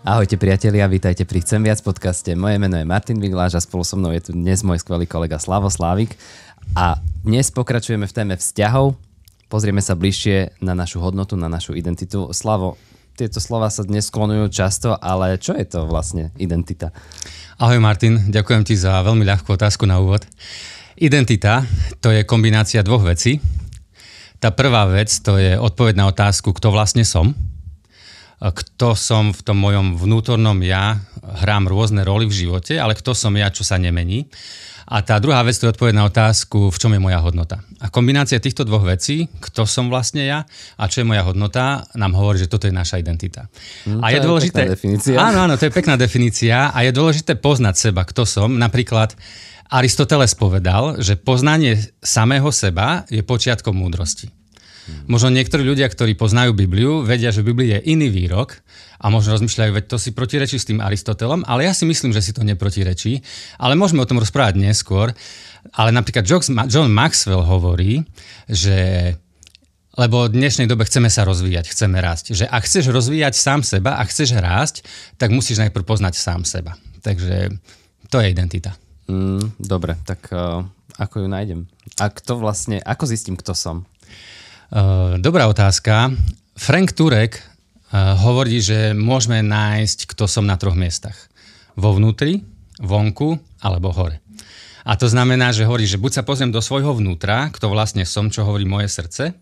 Ahojte priatelia, vítajte pri Chcem viac podcaste. Moje meno je Martin Vigláš a spolu so mnou je tu dnes môj skvelý kolega Slavo Slávik. A dnes pokračujeme v téme vzťahov. Pozrieme sa bližšie na našu hodnotu, na našu identitu. Slavo, tieto slova sa dnes sklonujú často, ale čo je to vlastne identita? Ahoj Martin, ďakujem ti za veľmi ľahkú otázku na úvod. Identita to je kombinácia dvoch vecí. Tá prvá vec to je odpoveď na otázku, kto vlastne som – kto som v tom mojom vnútornom ja, hrám rôzne roly v živote, ale kto som ja, čo sa nemení. A tá druhá vec, to je odpoveď na otázku, v čom je moja hodnota. A kombinácia týchto dvoch vecí, kto som vlastne ja a čo je moja hodnota, nám hovorí, že toto je naša identita. No, a je, je dôležité... definícia. Áno, áno, to je pekná definícia a je dôležité poznať seba, kto som. Napríklad Aristoteles povedal, že poznanie samého seba je počiatkom múdrosti. Možno niektorí ľudia, ktorí poznajú Bibliu, vedia, že Biblia je iný výrok a možno rozmýšľajú, veď to si protirečí s tým Aristotelom, ale ja si myslím, že si to neprotirečí, ale môžeme o tom rozprávať neskôr. Ale napríklad John Maxwell hovorí, že lebo v dnešnej dobe chceme sa rozvíjať, chceme rásť. Že ak chceš rozvíjať sám seba a chceš rásť, tak musíš najprv poznať sám seba. Takže to je identita. Mm, dobre, tak uh, ako ju nájdem? A kto vlastne, ako zistím, kto som? Eh, dobrá otázka. Frank Turek eh, hovorí, že môžeme nájsť, kto som na troch miestach. Vo vnútri, vonku alebo hore. A to znamená, že hovorí, že buď sa pozriem do svojho vnútra, kto vlastne som, čo hovorí moje srdce,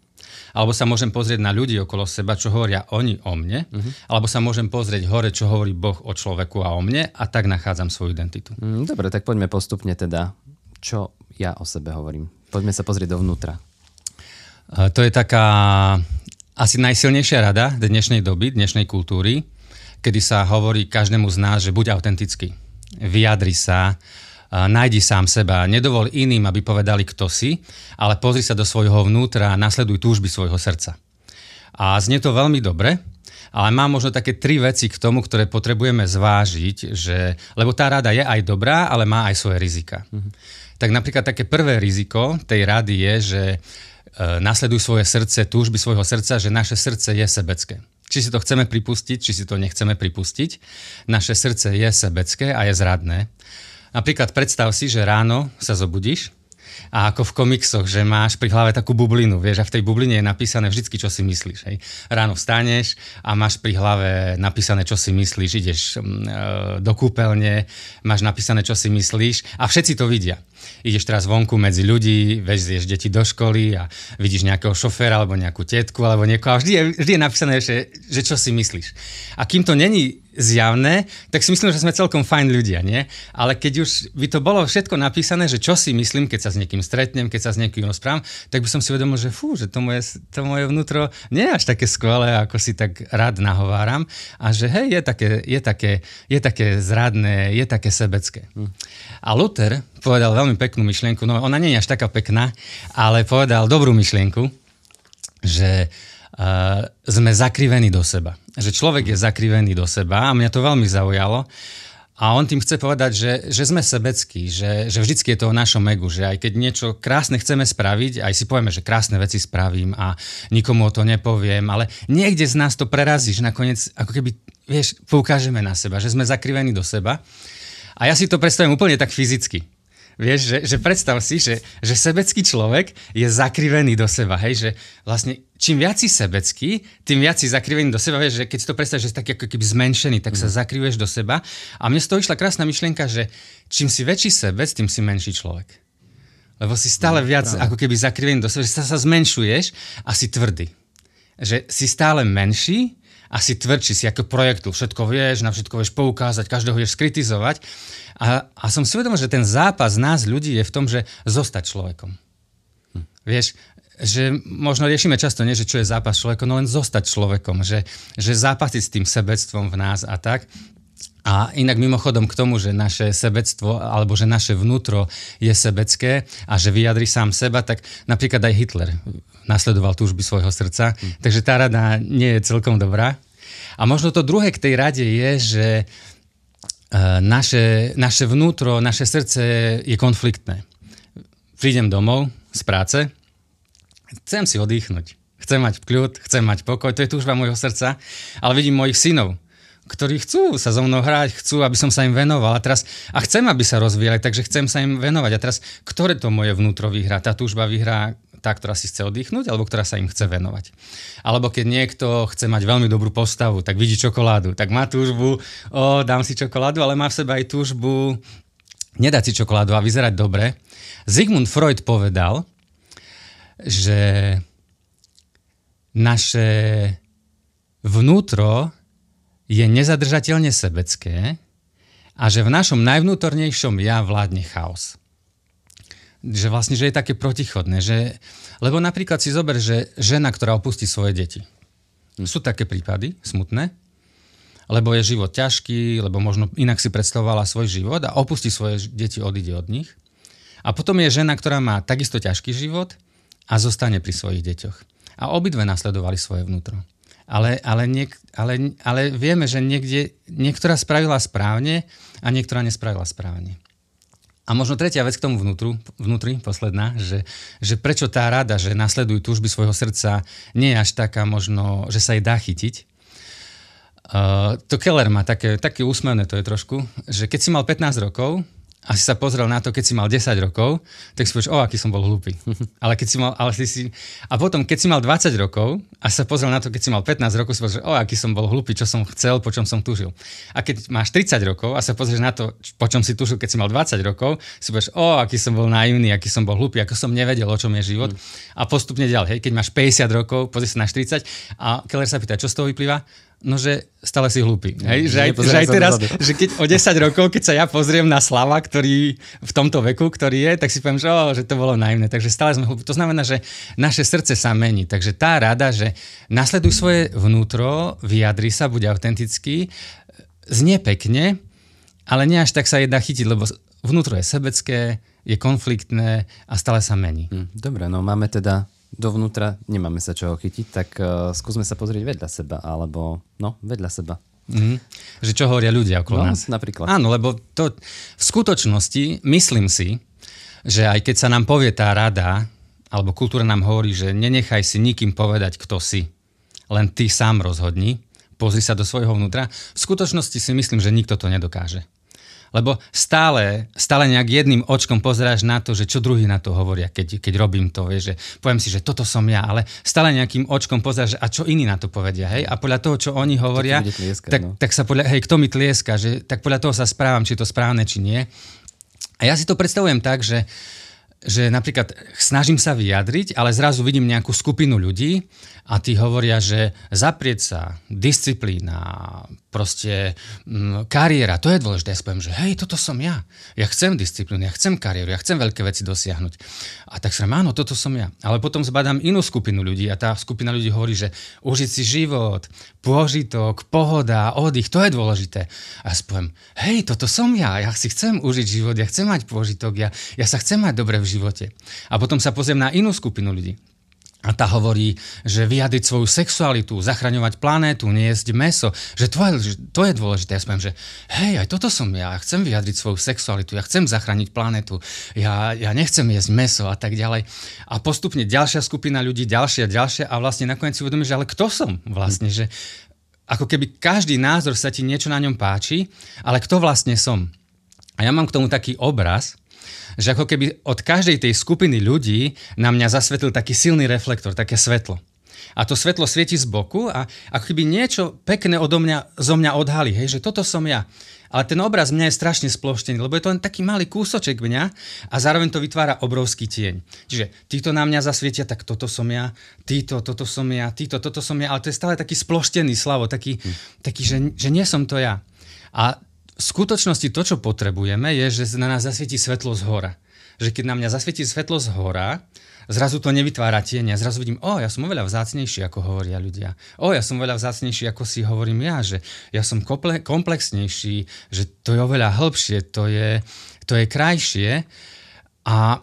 alebo sa môžem pozrieť na ľudí okolo seba, čo hovoria oni o mne, uh-huh. alebo sa môžem pozrieť hore, čo hovorí Boh o človeku a o mne a tak nachádzam svoju identitu. Mm, dobre, tak poďme postupne teda, čo ja o sebe hovorím. Poďme sa pozrieť dovnútra. To je taká asi najsilnejšia rada dnešnej doby, dnešnej kultúry, kedy sa hovorí každému z nás, že buď autentický, vyjadri sa, nájdi sám seba, nedovol iným, aby povedali, kto si, ale pozri sa do svojho vnútra a nasleduj túžby svojho srdca. A znie to veľmi dobre, ale mám možno také tri veci k tomu, ktoré potrebujeme zvážiť, že, lebo tá rada je aj dobrá, ale má aj svoje rizika. Mm-hmm. Tak napríklad také prvé riziko tej rady je, že E, nasleduj svoje srdce, túžby svojho srdca, že naše srdce je sebecké. Či si to chceme pripustiť, či si to nechceme pripustiť, naše srdce je sebecké a je zradné. Napríklad predstav si, že ráno sa zobudíš a ako v komiksoch, že máš pri hlave takú bublinu, vieš, a v tej bubline je napísané vždycky, čo si myslíš. Hej. Ráno vstaneš a máš pri hlave napísané, čo si myslíš, ideš mm, e, do kúpeľne, máš napísané, čo si myslíš a všetci to vidia ideš teraz vonku medzi ľudí, vezieš deti do školy a vidíš nejakého šoféra alebo nejakú tetku alebo niekoho a vždy je, vždy je napísané, že, že čo si myslíš. A kým to není zjavné, tak si myslím, že sme celkom fajn ľudia, nie? Ale keď už by to bolo všetko napísané, že čo si myslím, keď sa s niekým stretnem, keď sa s niekým rozprávam, tak by som si uvedomil, že fú, že to moje, to moje vnútro nie je až také skvelé, ako si tak rád nahováram a že hej, je také, je také, je také zradné, je také sebecké. Hm. A Luther povedal veľmi peknú myšlienku, no ona nie je až taká pekná, ale povedal dobrú myšlienku, že uh, sme zakrivení do seba. Že človek je zakrivený do seba a mňa to veľmi zaujalo. A on tým chce povedať, že, že sme sebeckí, že, že vždycky je to o našom megu, že aj keď niečo krásne chceme spraviť, aj si povieme, že krásne veci spravím a nikomu o to nepoviem, ale niekde z nás to prerazí, že nakoniec ako keby, vieš, poukážeme na seba, že sme zakrivení do seba. A ja si to predstavím úplne tak fyzicky Vieš, že, že predstav si, že, že sebecký človek je zakrivený do seba, hej, že vlastne čím viac si sebecký, tým viac si zakrivený do seba, vieš, že keď si to predstavíš, že si taký ako keby zmenšený, tak mm. sa mhm. zakrivuješ do seba. A mne z toho išla krásna myšlienka, že čím si väčší sebec, tým si menší človek. Lebo si stále no, viac práve. ako keby zakrivený do seba, že sa, sa zmenšuješ a si tvrdý. Že si stále menší, asi tvrdší, si ako projektu, všetko vieš, na všetko vieš poukázať, každého vieš skritizovať. A, a som si uvedomil, že ten zápas nás ľudí je v tom, že zostať človekom. Hm. Vieš, že možno riešime často nie, že čo je zápas človekom, no len zostať človekom, že, že zápasiť s tým sebectvom v nás a tak. A inak mimochodom k tomu, že naše sebectvo alebo že naše vnútro je sebecké a že vyjadri sám seba, tak napríklad aj Hitler nasledoval túžby svojho srdca. Mm. Takže tá rada nie je celkom dobrá. A možno to druhé k tej rade je, že e, naše, naše vnútro, naše srdce je konfliktné. Prídem domov z práce, chcem si oddychnúť, chcem mať kľud, chcem mať pokoj, to je túžba môjho srdca, ale vidím mojich synov, ktorí chcú sa so mnou hrať, chcú, aby som sa im venoval a teraz, a chcem, aby sa rozvíjali, takže chcem sa im venovať. A teraz, ktoré to moje vnútro vyhrá? Tá túžba vyhrá tá, ktorá si chce oddychnúť, alebo ktorá sa im chce venovať. Alebo keď niekto chce mať veľmi dobrú postavu, tak vidí čokoládu, tak má túžbu, o, dám si čokoládu, ale má v sebe aj túžbu nedať si čokoládu a vyzerať dobre. Sigmund Freud povedal, že naše vnútro je nezadržateľne sebecké a že v našom najvnútornejšom ja vládne chaos. Že vlastne, že je také protichodné. Že, lebo napríklad si zober, že žena, ktorá opustí svoje deti. Sú také prípady, smutné, lebo je život ťažký, lebo možno inak si predstavovala svoj život a opustí svoje deti, odíde od nich. A potom je žena, ktorá má takisto ťažký život a zostane pri svojich deťoch. A obidve nasledovali svoje vnútro ale, ale, niek, ale, ale vieme, že niekde, niektorá spravila správne a niektorá nespravila správne. A možno tretia vec k tomu vnútru, vnútri, posledná, že, že prečo tá rada, že nasledujú túžby svojho srdca, nie je až taká možno, že sa jej dá chytiť. Uh, to Keller má také, také úsmevné, to je trošku, že keď si mal 15 rokov, a si sa pozrel na to, keď si mal 10 rokov, tak si povieš, o, aký som bol hlupý. ale keď si mal, ale si, si, a potom, keď si mal 20 rokov a sa pozrel na to, keď si mal 15 rokov, si povieš, o, aký som bol hlupý, čo som chcel, po čom som tužil. A keď máš 30 rokov a sa pozrieš na to, po čom si tužil, keď si mal 20 rokov, si povieš, o, aký som bol naivný, aký som bol hlupý, ako som nevedel, o čom je život. Mm. A postupne ďalej, hej, keď máš 50 rokov, pozrieš sa na 40 a Keller sa pýta, čo z toho vyplýva? No, že stále si hlúpy. Hej? Že, aj, že aj teraz, že keď o 10 rokov, keď sa ja pozriem na Slava, ktorý v tomto veku, ktorý je, tak si poviem, že, oh, že to bolo najmné. Takže stále sme hlúpi. To znamená, že naše srdce sa mení. Takže tá rada, že nasleduj svoje vnútro, vyjadri sa, buď autentický, znie pekne, ale nie až tak sa jedná chytiť, lebo vnútro je sebecké, je konfliktné a stále sa mení. Hm, dobre, no máme teda dovnútra nemáme sa čoho chytiť, tak uh, skúsme sa pozrieť vedľa seba, alebo no, vedľa seba. Mm-hmm. Že čo hovoria ľudia okolo no, nás. Napríklad. Áno, lebo to v skutočnosti myslím si, že aj keď sa nám povie tá rada, alebo kultúra nám hovorí, že nenechaj si nikým povedať, kto si. Len ty sám rozhodni, pozri sa do svojho vnútra. V skutočnosti si myslím, že nikto to nedokáže. Lebo stále, stále nejak jedným očkom pozeráš na to, že čo druhý na to hovoria, keď, keď robím to, vieš, že poviem si, že toto som ja, ale stále nejakým očkom pozeráš, a čo iní na to povedia, hej? A podľa toho, čo oni hovoria, tlieska, tak, no. tak sa podľa, hej, kto mi tlieska, že tak podľa toho sa správam, či je to správne, či nie. A ja si to predstavujem tak, že že napríklad snažím sa vyjadriť, ale zrazu vidím nejakú skupinu ľudí a tí hovoria, že zaprieť sa, disciplína, proste m, mm, kariéra, to je dôležité. Ja si že hej, toto som ja. Ja chcem disciplínu, ja chcem kariéru, ja chcem veľké veci dosiahnuť. A tak som, áno, toto som ja. Ale potom zbadám inú skupinu ľudí a tá skupina ľudí hovorí, že užiť si život, pôžitok, pohoda, oddych, to je dôležité. A ja si hej, toto som ja, ja si chcem užiť život, ja chcem mať pôžitok, ja, ja sa chcem mať dobre v živote. A potom sa pozriem na inú skupinu ľudí. A tá hovorí, že vyjadriť svoju sexualitu, zachraňovať planétu, nejesť meso, že to je, to je dôležité. Ja spomínam, že hej, aj toto som ja, ja chcem vyjadriť svoju sexualitu, ja chcem zachrániť planétu, ja, ja nechcem jesť meso a tak ďalej. A postupne ďalšia skupina ľudí, ďalšia, ďalšia a vlastne nakoniec si uvedomíš, že ale kto som vlastne, že ako keby každý názor sa ti niečo na ňom páči, ale kto vlastne som. A ja mám k tomu taký obraz, že ako keby od každej tej skupiny ľudí na mňa zasvetlil taký silný reflektor, také svetlo. A to svetlo svieti z boku a ako keby niečo pekné odo mňa, zo mňa odhalí, hej, že toto som ja. Ale ten obraz mňa je strašne sploštený, lebo je to len taký malý kúsoček mňa a zároveň to vytvára obrovský tieň. Čiže títo na mňa zasvietia, tak toto som ja, títo, toto som ja, títo, toto som ja, ale to je stále taký sploštený slavo, taký, hm. taký že, že nie som to ja. A v skutočnosti to, čo potrebujeme, je, že na nás zasvietí svetlo z hora. Že keď na mňa zasvietí svetlo z hora, zrazu to nevytvára tieňa. Zrazu vidím, o, ja som oveľa vzácnejší, ako hovoria ľudia. O, ja som oveľa vzácnejší, ako si hovorím ja, že ja som komplexnejší, že to je oveľa hĺbšie, to je, to je krajšie. A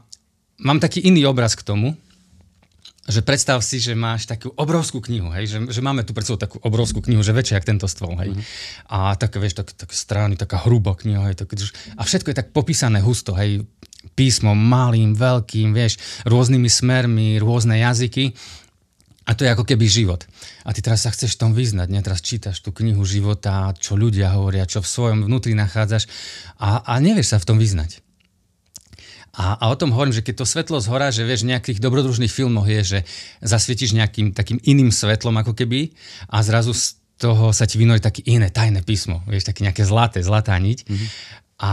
mám taký iný obraz k tomu, že predstav si, že máš takú obrovskú knihu, hej, že, že máme tu pred sebou takú obrovskú knihu, že väčšia ako tento stôl, hej. Mm-hmm. A tak, vieš, tak, tak strany, taká hrubá kniha, hej, tak, a všetko je tak popísané husto, hej, písmo malým, veľkým, vieš, rôznymi smermi, rôzne jazyky. A to je ako keby život. A ty teraz sa chceš v tom vyznať, ne? teraz čítaš tú knihu života, čo ľudia hovoria, čo v svojom vnútri nachádzaš a, a nevieš sa v tom vyznať. A, a o tom hovorím, že keď to svetlo zhora, že vieš, v nejakých dobrodružných filmoch je, že zasvietiš nejakým takým iným svetlom ako keby a zrazu z toho sa ti vynorí také iné tajné písmo, vieš, také nejaké zlaté, zlatá niť. Mm-hmm. A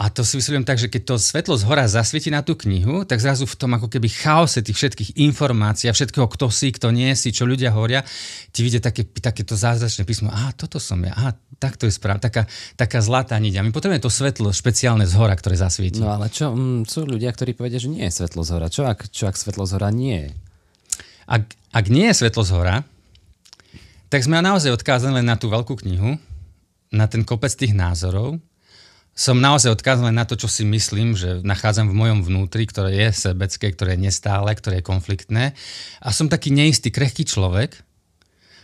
a to si vysvetľujem tak, že keď to svetlo z hora zasvieti na tú knihu, tak zrazu v tom ako keby chaose tých všetkých informácií a všetkého, kto si, kto nie si, čo ľudia hovoria, ti vidie také, takéto zázračné písmo. A toto som ja, a takto je správne, taká, taká zlatá niť. A my potrebujeme to svetlo špeciálne z hora, ktoré zasvieti. No ale čo, m, mm, sú ľudia, ktorí povedia, že nie je svetlo z hora. Čo ak, čo ak svetlo z hora nie je? Ak, ak nie je svetlo z hora, tak sme naozaj odkázaní len na tú veľkú knihu, na ten kopec tých názorov, som naozaj odkázaný na to, čo si myslím, že nachádzam v mojom vnútri, ktoré je sebecké, ktoré je nestále, ktoré je konfliktné. A som taký neistý, krehký človek,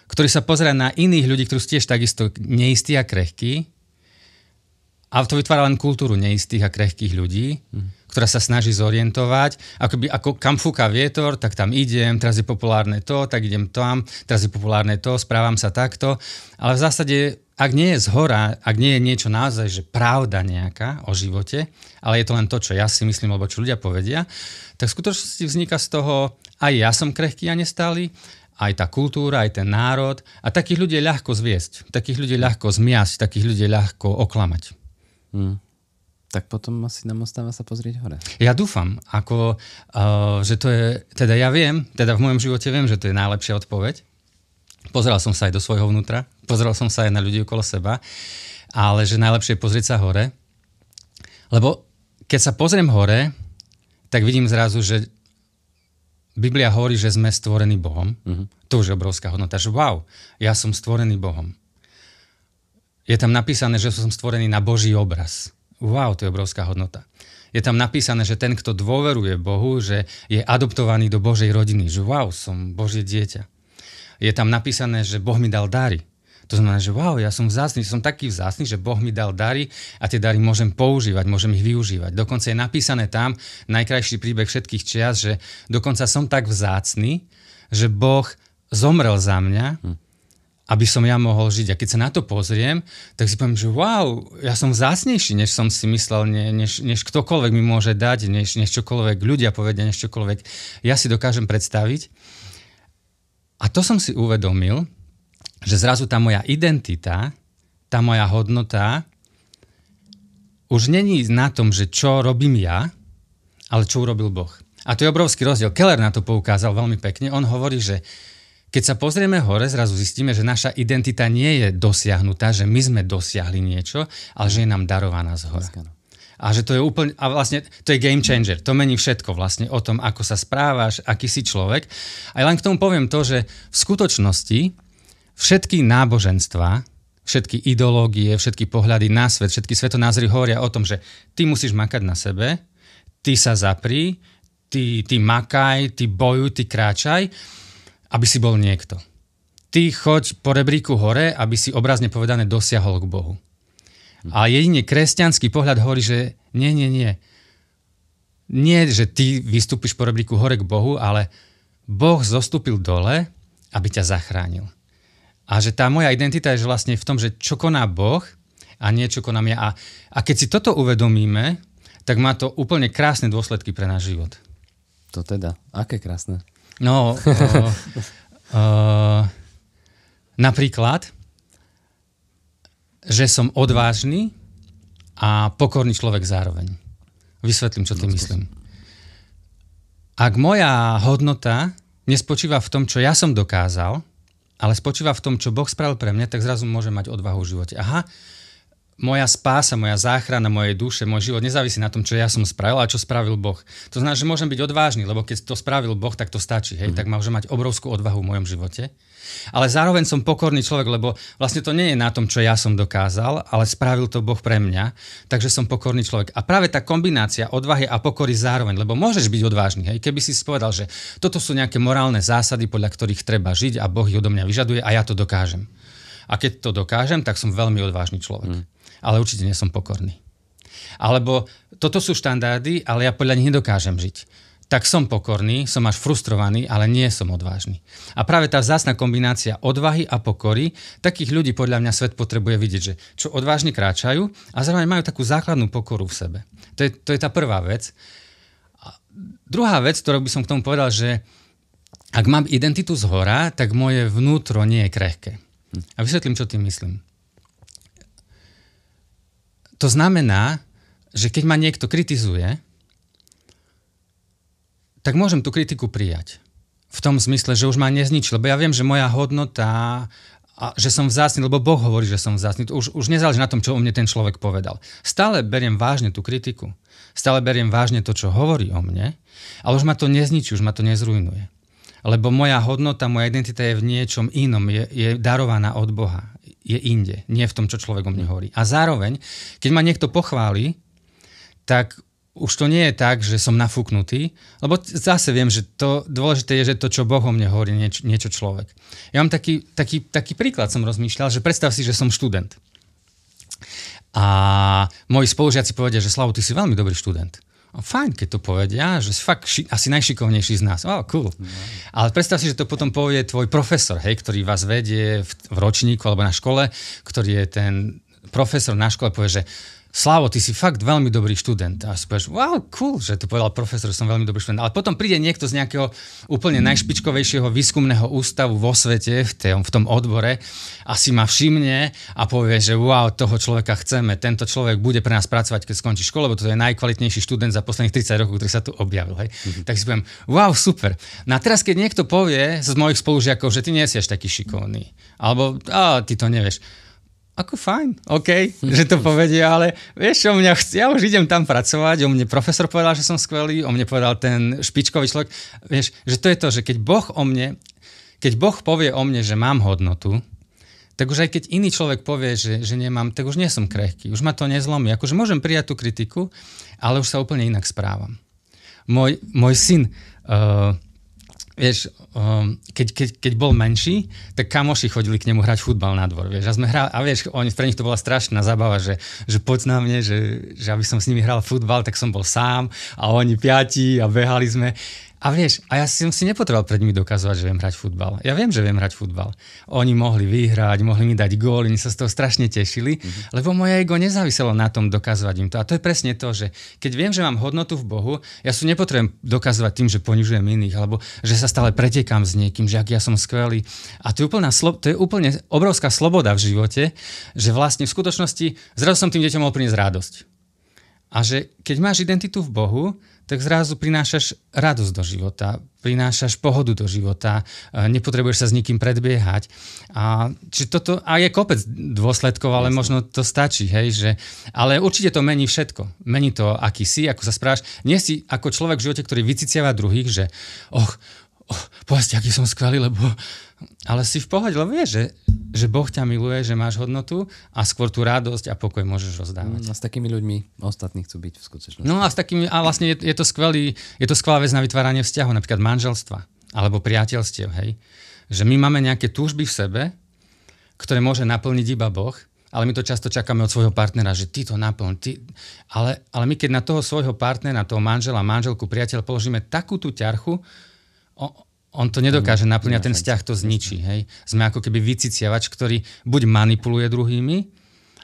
ktorý sa pozera na iných ľudí, ktorí sú tiež takisto neistí a krehkí. A to vytvára len kultúru neistých a krehkých ľudí. Mm ktorá sa snaží zorientovať. Akoby, ako kam fúka vietor, tak tam idem, teraz je populárne to, tak idem tam, teraz je populárne to, správam sa takto. Ale v zásade, ak nie je zhora, ak nie je niečo naozaj, že pravda nejaká o živote, ale je to len to, čo ja si myslím, alebo čo ľudia povedia, tak v skutočnosti vzniká z toho, aj ja som krehký a nestály, aj tá kultúra, aj ten národ. A takých ľudí je ľahko zviesť, takých ľudí je ľahko zmiasť, takých ľudí je ľahko oklamať. Hmm tak potom asi nám ostáva sa pozrieť hore. Ja dúfam, ako, uh, že to je, teda ja viem, teda v mojom živote viem, že to je najlepšia odpoveď. Pozeral som sa aj do svojho vnútra, pozeral som sa aj na ľudí okolo seba, ale že najlepšie je pozrieť sa hore, lebo keď sa pozriem hore, tak vidím zrazu, že Biblia hovorí, že sme stvorení Bohom. Uh-huh. To už je obrovská hodnota, že wow, ja som stvorený Bohom. Je tam napísané, že som stvorený na Boží obraz wow, to je obrovská hodnota. Je tam napísané, že ten, kto dôveruje Bohu, že je adoptovaný do Božej rodiny, že wow, som Božie dieťa. Je tam napísané, že Boh mi dal dary. To znamená, že wow, ja som vzácný, som taký vzácný, že Boh mi dal dary a tie dary môžem používať, môžem ich využívať. Dokonca je napísané tam, najkrajší príbeh všetkých čias, že dokonca som tak vzácný, že Boh zomrel za mňa, hm aby som ja mohol žiť. A keď sa na to pozriem, tak si poviem, že wow, ja som zásnejší, než som si myslel, ne, než, než ktokoľvek mi môže dať, než, než čokoľvek ľudia povedia, než čokoľvek ja si dokážem predstaviť. A to som si uvedomil, že zrazu tá moja identita, tá moja hodnota už není na tom, že čo robím ja, ale čo urobil Boh. A to je obrovský rozdiel. Keller na to poukázal veľmi pekne. On hovorí, že keď sa pozrieme hore, zrazu zistíme, že naša identita nie je dosiahnutá, že my sme dosiahli niečo, ale že je nám darovaná z hora. No. A že to je úplne, a vlastne to je game changer, to mení všetko vlastne o tom, ako sa správaš, aký si človek. A len k tomu poviem to, že v skutočnosti všetky náboženstva, všetky ideológie, všetky pohľady na svet, všetky svetonázory hovoria o tom, že ty musíš makať na sebe, ty sa zapri, ty, ty makaj, ty bojuj, ty kráčaj aby si bol niekto. Ty choď po rebríku hore, aby si obrazne povedané dosiahol k Bohu. A jedine kresťanský pohľad hovorí, že nie, nie, nie. Nie, že ty vystúpiš po rebríku hore k Bohu, ale Boh zostúpil dole, aby ťa zachránil. A že tá moja identita je vlastne v tom, že čo koná Boh a nie čo konám ja. A, a keď si toto uvedomíme, tak má to úplne krásne dôsledky pre náš život. To teda, aké krásne. No, uh, uh, napríklad, že som odvážny a pokorný človek zároveň. Vysvetlím, čo tým no, myslím. Ak moja hodnota nespočíva v tom, čo ja som dokázal, ale spočíva v tom, čo Boh spravil pre mňa, tak zrazu môžem mať odvahu v živote. Aha, moja spása, moja záchrana mojej duše, môj život nezávisí na tom, čo ja som spravil a čo spravil Boh. To znamená, že môžem byť odvážny, lebo keď to spravil Boh, tak to stačí, hej, mm-hmm. tak môžem mať obrovskú odvahu v mojom živote. Ale zároveň som pokorný človek, lebo vlastne to nie je na tom, čo ja som dokázal, ale spravil to Boh pre mňa, takže som pokorný človek. A práve tá kombinácia odvahy a pokory zároveň, lebo môžeš byť odvážny, hej, keby si povedal, že toto sú nejaké morálne zásady, podľa ktorých treba žiť a Boh ich odo mňa vyžaduje a ja to dokážem. A keď to dokážem, tak som veľmi odvážny človek. Mm ale určite nie som pokorný. Alebo toto sú štandardy, ale ja podľa nich nedokážem žiť. Tak som pokorný, som až frustrovaný, ale nie som odvážny. A práve tá vzácna kombinácia odvahy a pokory, takých ľudí podľa mňa svet potrebuje vidieť, že čo odvážne kráčajú a zároveň majú takú základnú pokoru v sebe. To je, to je tá prvá vec. A druhá vec, ktorú by som k tomu povedal, že ak mám identitu z hora, tak moje vnútro nie je krehké. A vysvetlím, čo tým myslím to znamená, že keď ma niekto kritizuje, tak môžem tú kritiku prijať. V tom zmysle, že už ma nezničí, lebo ja viem, že moja hodnota a že som vzácný, lebo Boh hovorí, že som vzácný. To už, už nezáleží na tom, čo o mne ten človek povedal. Stále beriem vážne tú kritiku. Stále beriem vážne to, čo hovorí o mne, ale už ma to nezničí, už ma to nezrujnuje. Lebo moja hodnota, moja identita je v niečom inom, je, je darovaná od Boha je inde, nie v tom, čo človek o mne hovorí. A zároveň, keď ma niekto pochváli, tak už to nie je tak, že som nafúknutý, lebo zase viem, že to dôležité je, že to, čo Boh o mne hovorí, nieč, niečo človek. Ja mám taký, taký, taký príklad, som rozmýšľal, že predstav si, že som študent. A moji spolužiaci povedia, že Slavu, ty si veľmi dobrý študent. No, fajn, keď to povedia, že si fakt ši- asi najšikovnejší z nás. Oh, cool. No. Ale predstav si, že to potom povie tvoj profesor, hej, ktorý vás vedie v, v ročníku alebo na škole, ktorý je ten profesor na škole povie, že Slavo, ty si fakt veľmi dobrý študent. A si povieš, wow, cool, že to povedal profesor, som veľmi dobrý študent. Ale potom príde niekto z nejakého úplne najšpičkovejšieho výskumného ústavu vo svete, v tom, v tom odbore, a si ma všimne a povie, že wow, toho človeka chceme, tento človek bude pre nás pracovať, keď skončí školu, lebo to je najkvalitnejší študent za posledných 30 rokov, ktorý sa tu objavil. Hej? Mm-hmm. Tak si poviem, wow, super. No a teraz, keď niekto povie z mojich spolužiakov, že ty nie si až taký šikovný, alebo a, ty to nevieš, ako fajn, OK, že to povedia, ale vieš, o mňa, ja už idem tam pracovať, o mne profesor povedal, že som skvelý, o mne povedal ten špičkový človek, vieš, že to je to, že keď Boh o mne, keď Boh povie o mne, že mám hodnotu, tak už aj keď iný človek povie, že, že nemám, tak už nie som krehký, už ma to nezlomí. Akože môžem prijať tú kritiku, ale už sa úplne inak správam. Môj, môj syn uh, vieš, um, keď, keď, keď bol menší, tak kamoši chodili k nemu hrať futbal na dvor, vieš, a sme hrali, a vieš, oni, pre nich to bola strašná zabava, že, že poď na mne, že, že aby som s nimi hral futbal, tak som bol sám a oni piati a behali sme a vieš, a ja som si nepotreboval pred nimi dokazovať, že viem hrať futbal. Ja viem, že viem hrať futbal. Oni mohli vyhrať, mohli mi dať gól, oni sa z toho strašne tešili, mm-hmm. lebo moje ego nezáviselo na tom dokazovať im to. A to je presne to, že keď viem, že mám hodnotu v Bohu, ja si nepotrebujem dokazovať tým, že ponižujem iných, alebo že sa stále pretekám s niekým, že ak ja som skvelý. A to je, úplná, slo- to je úplne obrovská sloboda v živote, že vlastne v skutočnosti zrazu som tým deťom mohol priniesť radosť. A že keď máš identitu v Bohu, tak zrazu prinášaš radosť do života, prinášaš pohodu do života, e, nepotrebuješ sa s nikým predbiehať. A, či toto, a je kopec dôsledkov, ale Jasne. možno to stačí. Hej, že, ale určite to mení všetko. Mení to, aký si, ako sa správaš. Nie si ako človek v živote, ktorý vyciciava druhých, že och, oh, povedzte, aký som skvelý, lebo... Ale si v pohode, lebo vieš, že, že Boh ťa miluje, že máš hodnotu a skôr tú radosť a pokoj môžeš rozdávať. No, a s takými ľuďmi ostatní chcú byť v skutočnosti. No a, s takými, a vlastne je, je, to skvelý, je to skvelá vec na vytváranie vzťahu, napríklad manželstva alebo priateľstiev, hej? Že my máme nejaké túžby v sebe, ktoré môže naplniť iba Boh, ale my to často čakáme od svojho partnera, že ty to naplň. Ty... Ale, ale my keď na toho svojho partnera, toho manžela, manželku, priateľ položíme takú tú ťarchu, on to nedokáže mm, naplňať, ten vzťah to zničí. Hej. Sme ako keby vyciciavač, ktorý buď manipuluje druhými,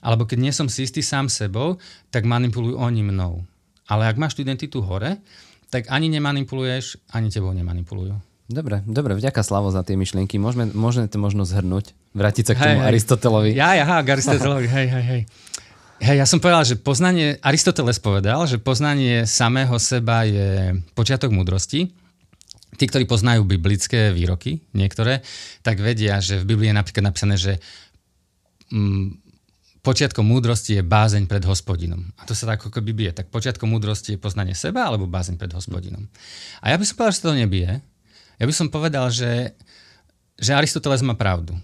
alebo keď nie som si istý sám sebou, tak manipulujú oni mnou. Ale ak máš tú identitu hore, tak ani nemanipuluješ, ani tebou nemanipulujú. Dobre, dobre, vďaka Slavo za tie myšlienky. Môžeme, môžeme to možno zhrnúť, vrátiť sa k hej, tomu hej. Aristotelovi. Ja, ja, k Aristotelovi, hej, hej, hej. Hej, ja som povedal, že poznanie, Aristoteles povedal, že poznanie samého seba je počiatok múdrosti tí, ktorí poznajú biblické výroky, niektoré, tak vedia, že v Biblii je napríklad napísané, že m, mm, počiatkom múdrosti je bázeň pred hospodinom. A to sa tak ako keby bije. Tak počiatkom múdrosti je poznanie seba alebo bázeň pred hospodinom. A ja by som povedal, že to nebije. Ja by som povedal, že, že Aristoteles má pravdu.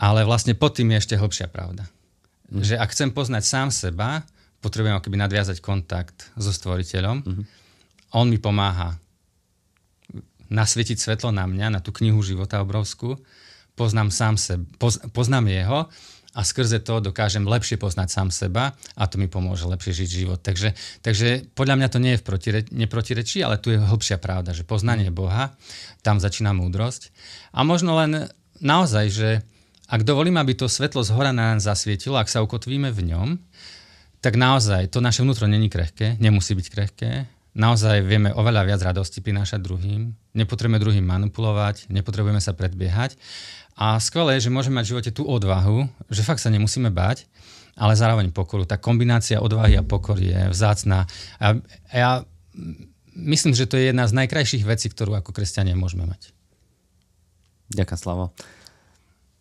Ale vlastne pod tým je ešte hlbšia pravda. Mm. Že ak chcem poznať sám seba, potrebujem akoby nadviazať kontakt so stvoriteľom. Mm. On mi pomáha nasvietiť svetlo na mňa, na tú knihu života obrovskú. Poznám sám seba, poz, poznám jeho a skrze to dokážem lepšie poznať sám seba a to mi pomôže lepšie žiť život. Takže, takže podľa mňa to nie je v protire, neprotirečí, ale tu je hĺbšia pravda, že poznanie mm. Boha, tam začína múdrosť. A možno len naozaj, že ak dovolím, aby to svetlo z hora na nás zasvietilo, ak sa ukotvíme v ňom, tak naozaj to naše vnútro není krehké, nemusí byť krehké, naozaj vieme oveľa viac radosti prinášať druhým, nepotrebujeme druhým manipulovať, nepotrebujeme sa predbiehať. A skvelé je, že môžeme mať v živote tú odvahu, že fakt sa nemusíme bať, ale zároveň pokoru. Tá kombinácia odvahy a pokory je vzácná. A ja myslím, že to je jedna z najkrajších vecí, ktorú ako kresťania môžeme mať. Ďakujem, Slavo.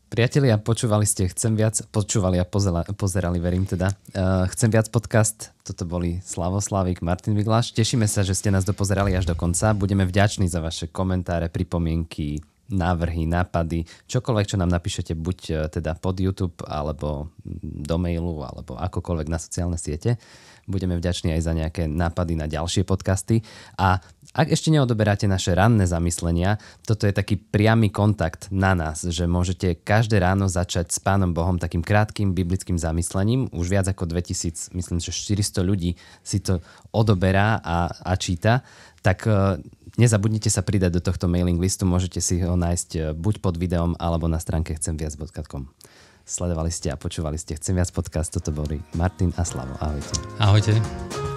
Priatelia, počúvali ste Chcem viac, počúvali a pozerali, verím teda. Uh, Chcem viac podcast, toto boli Slavoslavik, Martin Vigláš. Tešíme sa, že ste nás dopozerali až do konca. Budeme vďační za vaše komentáre, pripomienky, návrhy, nápady, čokoľvek, čo nám napíšete buď e, teda pod YouTube, alebo mm, do mailu, alebo akokoľvek na sociálne siete. Budeme vďační aj za nejaké nápady na ďalšie podcasty. A ak ešte neodoberáte naše ranné zamyslenia, toto je taký priamy kontakt na nás, že môžete každé ráno začať s Pánom Bohom takým krátkým biblickým zamyslením. Už viac ako 2000, myslím, že 400 ľudí si to odoberá a, a číta. Tak e, Nezabudnite sa pridať do tohto mailing listu, môžete si ho nájsť e, buď pod videom, alebo na stránke chcemviac.com. Sledovali ste a počúvali ste Chcem viac podcast, toto boli Martin a Slavo. Ahojte. Ahojte.